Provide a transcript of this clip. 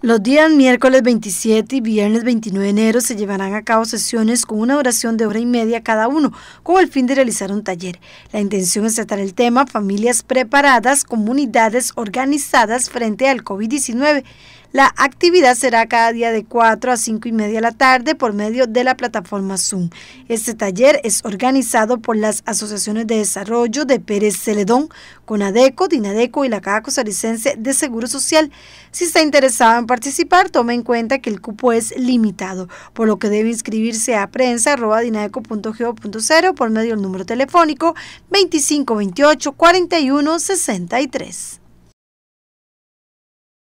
Los días miércoles 27 y viernes 29 de enero se llevarán a cabo sesiones con una oración de hora y media cada uno, con el fin de realizar un taller. La intención es tratar el tema familias preparadas, comunidades organizadas frente al COVID-19. La actividad será cada día de 4 a 5 y media de la tarde por medio de la plataforma Zoom. Este taller es organizado por las Asociaciones de Desarrollo de Pérez Celedón, Conadeco, Dinadeco y la Caja Costarricense de Seguro Social. Si está interesado en participar, tome en cuenta que el cupo es limitado, por lo que debe inscribirse a cero por medio del número telefónico 2528 41 63.